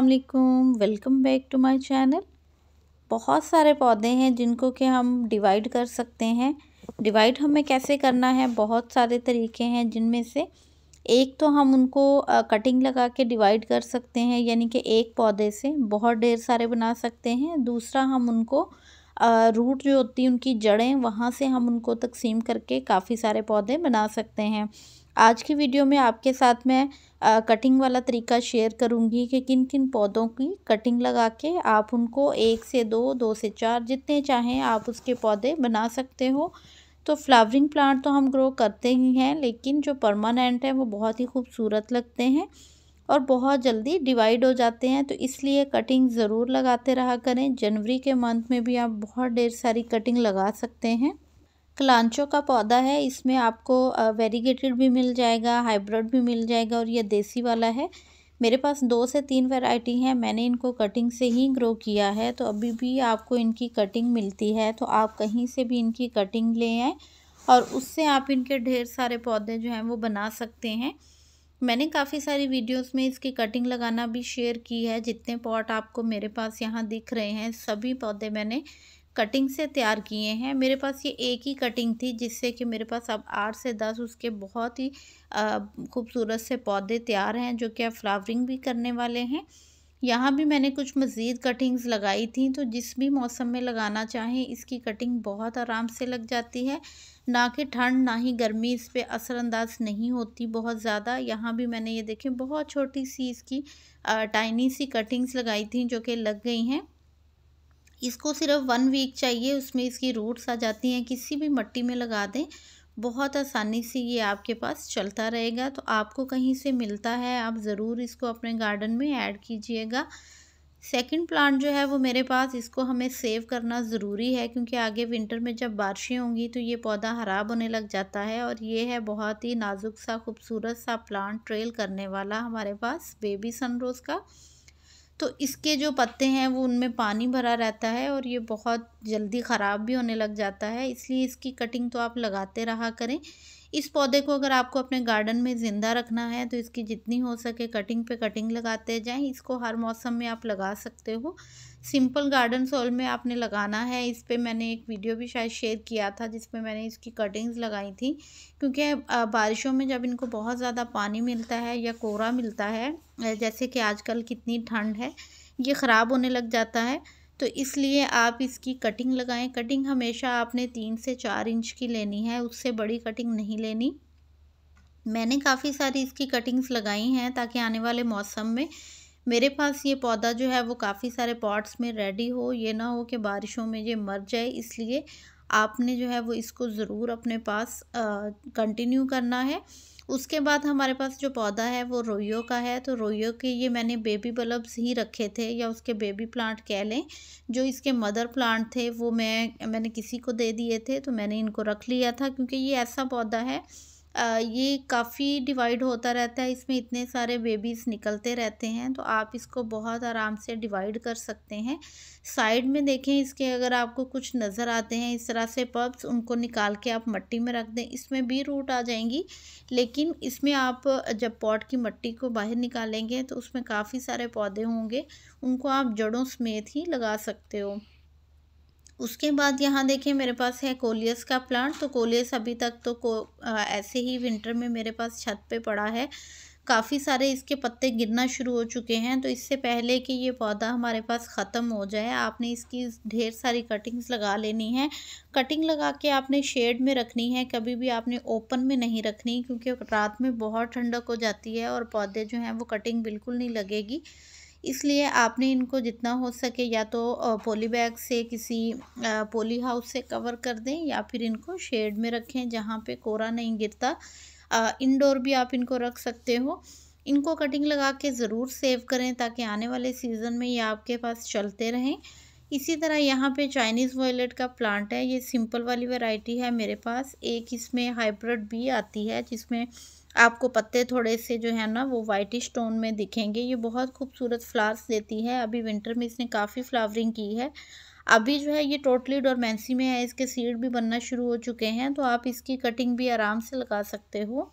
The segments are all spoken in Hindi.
असलकुम welcome back to my channel बहुत सारे पौधे हैं जिनको कि हम डिवाइड कर सकते हैं डिवाइड हमें कैसे करना है बहुत सारे तरीके हैं जिनमें से एक तो हम उनको कटिंग लगा के डिवाइड कर सकते हैं यानी कि एक पौधे से बहुत ढेर सारे बना सकते हैं दूसरा हम उनको रूट जो होती है उनकी जड़ें वहाँ से हम उनको तकसीम करके काफ़ी सारे पौधे बना सकते हैं आज की वीडियो में आपके साथ मैं आ, कटिंग वाला तरीका शेयर करूंगी कि किन किन पौधों की कटिंग लगा के आप उनको एक से दो दो से चार जितने चाहें आप उसके पौधे बना सकते हो तो फ्लावरिंग प्लांट तो हम ग्रो करते ही हैं लेकिन जो परमानेंट है वो बहुत ही खूबसूरत लगते हैं और बहुत जल्दी डिवाइड हो जाते हैं तो इसलिए कटिंग ज़रूर लगाते रहा करें जनवरी के मंथ में भी आप बहुत ढेर सारी कटिंग लगा सकते हैं कलांचो का पौधा है इसमें आपको वेरीगेटेड भी मिल जाएगा हाइब्रिड भी मिल जाएगा और ये देसी वाला है मेरे पास दो से तीन वैरायटी हैं मैंने इनको कटिंग से ही ग्रो किया है तो अभी भी आपको इनकी कटिंग मिलती है तो आप कहीं से भी इनकी कटिंग ले आएँ और उससे आप इनके ढेर सारे पौधे जो हैं वो बना सकते हैं मैंने काफ़ी सारी वीडियोस में इसकी कटिंग लगाना भी शेयर की है जितने पॉट आपको मेरे पास यहाँ दिख रहे हैं सभी पौधे मैंने कटिंग से तैयार किए हैं मेरे पास ये एक ही कटिंग थी जिससे कि मेरे पास अब आठ से दस उसके बहुत ही खूबसूरत से पौधे तैयार हैं जो कि अब फ्लावरिंग भी करने वाले हैं यहाँ भी मैंने कुछ मज़ीद कटिंग्स लगाई थी तो जिस भी मौसम में लगाना चाहें इसकी कटिंग बहुत आराम से लग जाती है ना कि ठंड ना ही गर्मी इस पर असरअंदाज नहीं होती बहुत ज़्यादा यहाँ भी मैंने ये देखें बहुत छोटी सी इसकी टाइनी सी कटिंग्स लगाई थी जो कि लग गई हैं इसको सिर्फ वन वीक चाहिए उसमें इसकी रूट्स आ जाती हैं किसी भी मट्टी में लगा दें बहुत आसानी से ये आपके पास चलता रहेगा तो आपको कहीं से मिलता है आप ज़रूर इसको अपने गार्डन में ऐड कीजिएगा सेकंड प्लांट जो है वो मेरे पास इसको हमें सेव करना ज़रूरी है क्योंकि आगे विंटर में जब बारिशें होंगी तो ये पौधा ख़राब होने लग जाता है और ये है बहुत ही नाजुक सा खूबसूरत सा प्लांट ट्रेल करने वाला हमारे पास बेबी सनरोज़ का तो इसके जो पत्ते हैं वो उनमें पानी भरा रहता है और ये बहुत जल्दी ख़राब भी होने लग जाता है इसलिए इसकी कटिंग तो आप लगाते रहा करें इस पौधे को अगर आपको अपने गार्डन में ज़िंदा रखना है तो इसकी जितनी हो सके कटिंग पे कटिंग लगाते जाएं इसको हर मौसम में आप लगा सकते हो सिंपल गार्डन सॉल में आपने लगाना है इस पर मैंने एक वीडियो भी शायद शेयर किया था जिसमें मैंने इसकी कटिंग्स लगाई थी क्योंकि बारिशों में जब इनको बहुत ज़्यादा पानी मिलता है या कोहरा मिलता है जैसे कि आजकल कितनी ठंड है ये ख़राब होने लग जाता है तो इसलिए आप इसकी कटिंग लगाएं कटिंग हमेशा आपने तीन से चार इंच की लेनी है उससे बड़ी कटिंग नहीं लेनी मैंने काफ़ी सारी इसकी कटिंग्स लगाई हैं ताकि आने वाले मौसम में मेरे पास ये पौधा जो है वो काफ़ी सारे पॉट्स में रेडी हो ये ना हो कि बारिशों में ये मर जाए इसलिए आपने जो है वो इसको ज़रूर अपने पास कंटिन्यू करना है उसके बाद हमारे पास जो पौधा है वो रोयो का है तो रोइयो के ये मैंने बेबी बल्ब्स ही रखे थे या उसके बेबी प्लांट कह लें जो इसके मदर प्लांट थे वो मैं मैंने किसी को दे दिए थे तो मैंने इनको रख लिया था क्योंकि ये ऐसा पौधा है ये काफ़ी डिवाइड होता रहता है इसमें इतने सारे बेबीज़ निकलते रहते हैं तो आप इसको बहुत आराम से डिवाइड कर सकते हैं साइड में देखें इसके अगर आपको कुछ नज़र आते हैं इस तरह से पब्स उनको निकाल के आप मट्टी में रख दें इसमें भी रूट आ जाएंगी लेकिन इसमें आप जब पॉट की मट्टी को बाहर निकालेंगे तो उसमें काफ़ी सारे पौधे होंगे उनको आप जड़ों समेत ही लगा सकते हो उसके बाद यहाँ देखिए मेरे पास है कोलियस का प्लांट तो कोलियस अभी तक तो को आ, ऐसे ही विंटर में मेरे पास छत पे पड़ा है काफ़ी सारे इसके पत्ते गिरना शुरू हो चुके हैं तो इससे पहले कि ये पौधा हमारे पास ख़त्म हो जाए आपने इसकी ढेर सारी कटिंग्स लगा लेनी है कटिंग लगा के आपने शेड में रखनी है कभी भी आपने ओपन में नहीं रखनी क्योंकि रात में बहुत ठंडक हो जाती है और पौधे जो हैं वो कटिंग बिल्कुल नहीं लगेगी इसलिए आपने इनको जितना हो सके या तो पोली बैग से किसी पोली हाउस से कवर कर दें या फिर इनको शेड में रखें जहाँ पे कोरा नहीं गिरता इंडोर भी आप इनको रख सकते हो इनको कटिंग लगा के ज़रूर सेव करें ताकि आने वाले सीज़न में ये आपके पास चलते रहें इसी तरह यहाँ पे चाइनीज़ वॉयलेट का प्लांट है ये सिंपल वाली वैरायटी है मेरे पास एक इसमें हाइब्रिड भी आती है जिसमें आपको पत्ते थोड़े से जो है ना वो वाइटिश टोन में दिखेंगे ये बहुत खूबसूरत फ्लावर्स देती है अभी विंटर में इसने काफ़ी फ्लावरिंग की है अभी जो है ये टोटली डोरमेंसी में है इसके सीड भी बनना शुरू हो चुके हैं तो आप इसकी कटिंग भी आराम से लगा सकते हो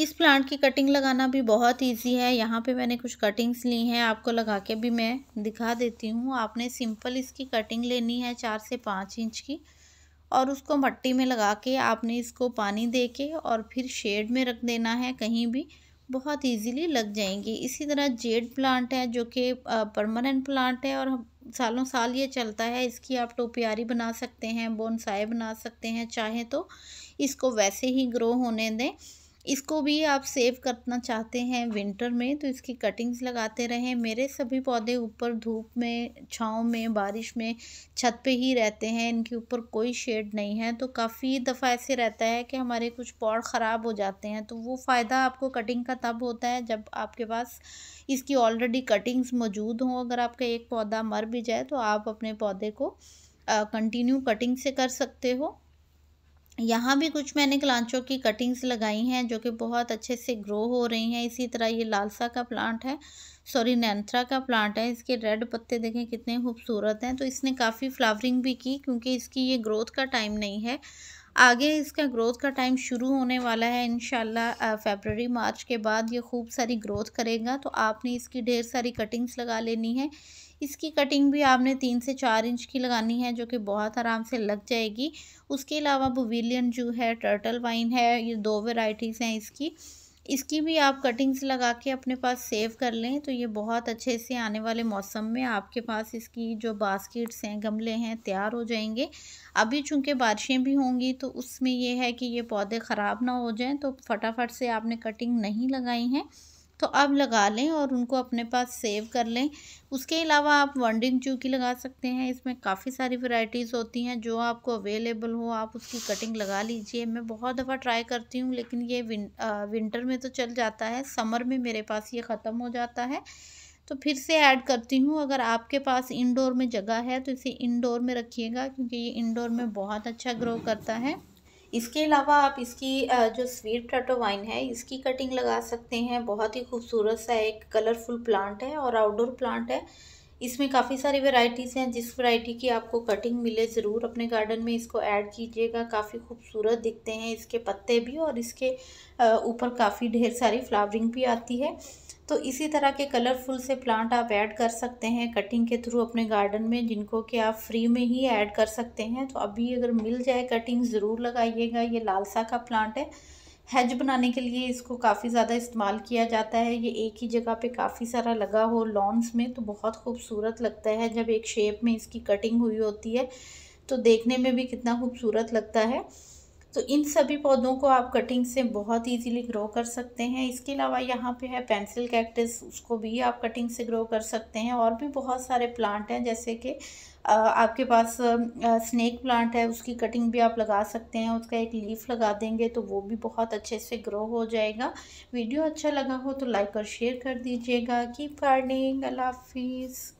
इस प्लांट की कटिंग लगाना भी बहुत इजी है यहाँ पे मैंने कुछ कटिंग्स ली हैं आपको लगा के भी मैं दिखा देती हूँ आपने सिंपल इसकी कटिंग लेनी है चार से पाँच इंच की और उसको मट्टी में लगा के आपने इसको पानी दे के और फिर शेड में रख देना है कहीं भी बहुत इजीली लग जाएंगी इसी तरह जेड प्लांट है जो कि परमानेंट प्लांट है और सालों साल ये चलता है इसकी आप टोपियारी बना सकते हैं बोनसाई बना सकते हैं चाहे तो इसको वैसे ही ग्रो होने दें इसको भी आप सेव करना चाहते हैं विंटर में तो इसकी कटिंग्स लगाते रहें मेरे सभी पौधे ऊपर धूप में छाँव में बारिश में छत पे ही रहते हैं इनके ऊपर कोई शेड नहीं है तो काफ़ी दफ़ा ऐसे रहता है कि हमारे कुछ पौड़ ख़राब हो जाते हैं तो वो फ़ायदा आपको कटिंग का तब होता है जब आपके पास इसकी ऑलरेडी कटिंग्स मौजूद हों अगर आपका एक पौधा मर भी जाए तो आप अपने पौधे को कंटिन्यू कटिंग से कर सकते हो यहाँ भी कुछ मैंने कलांचों की कटिंग्स लगाई हैं जो कि बहुत अच्छे से ग्रो हो रही हैं इसी तरह ये लालसा का प्लांट है सॉरी नैंथ्रा का प्लांट है इसके रेड पत्ते देखें कितने खूबसूरत हैं तो इसने काफ़ी फ्लावरिंग भी की क्योंकि इसकी ये ग्रोथ का टाइम नहीं है आगे इसका ग्रोथ का टाइम शुरू होने वाला है इन फरवरी मार्च के बाद ये खूब सारी ग्रोथ करेगा तो आपने इसकी ढेर सारी कटिंग्स लगा लेनी है इसकी कटिंग भी आपने तीन से चार इंच की लगानी है जो कि बहुत आराम से लग जाएगी उसके अलावा बुविलियन जू है टर्टल वाइन है ये दो वेराइटीज़ हैं इसकी इसकी भी आप कटिंग्स लगा के अपने पास सेव कर लें तो ये बहुत अच्छे से आने वाले मौसम में आपके पास इसकी जो बास्केट्स हैं गमले हैं तैयार हो जाएंगे अभी चूंकि बारिशें भी होंगी तो उसमें यह है कि ये पौधे ख़राब ना हो जाएं तो फटाफट से आपने कटिंग नहीं लगाई हैं तो अब लगा लें और उनको अपने पास सेव कर लें उसके अलावा आप वंडिंग चूकी लगा सकते हैं इसमें काफ़ी सारी वैरायटीज़ होती हैं जो आपको अवेलेबल हो आप उसकी कटिंग लगा लीजिए मैं बहुत दफ़ा ट्राई करती हूँ लेकिन ये विं, आ, विंटर में तो चल जाता है समर में मेरे पास ये ख़त्म हो जाता है तो फिर से ऐड करती हूँ अगर आपके पास इनडोर में जगह है तो इसे इनडोर में रखिएगा क्योंकि ये इनडोर में बहुत अच्छा ग्रो करता है इसके अलावा आप इसकी जो स्वीट टटो वाइन है इसकी कटिंग लगा सकते हैं बहुत ही खूबसूरत सा एक कलरफुल प्लांट है और आउटडोर प्लांट है इसमें काफ़ी सारी वेराइटीज़ हैं जिस वैरायटी की आपको कटिंग मिले ज़रूर अपने गार्डन में इसको ऐड कीजिएगा काफ़ी खूबसूरत दिखते हैं इसके पत्ते भी और इसके ऊपर काफ़ी ढेर सारी फ्लावरिंग भी आती है तो इसी तरह के कलरफुल से प्लांट आप ऐड कर सकते हैं कटिंग के थ्रू अपने गार्डन में जिनको कि आप फ्री में ही ऐड कर सकते हैं तो अभी अगर मिल जाए कटिंग ज़रूर लगाइएगा ये लालसा का प्लांट है हेज बनाने के लिए इसको काफ़ी ज़्यादा इस्तेमाल किया जाता है ये एक ही जगह पे काफ़ी सारा लगा हो लॉन्स में तो बहुत खूबसूरत लगता है जब एक शेप में इसकी कटिंग हुई होती है तो देखने में भी कितना खूबसूरत लगता है तो इन सभी पौधों को आप कटिंग से बहुत इजीली ग्रो कर सकते हैं इसके अलावा यहाँ पे है पेंसिल कैक्टस उसको भी आप कटिंग से ग्रो कर सकते हैं और भी बहुत सारे प्लांट हैं जैसे कि आपके पास स्नेक प्लांट है उसकी कटिंग भी आप लगा सकते हैं उसका एक लीफ लगा देंगे तो वो भी बहुत अच्छे से ग्रो हो जाएगा वीडियो अच्छा लगा हो तो लाइक और शेयर कर दीजिएगा कीप गार्डनिंग अल्लाह हाफिज़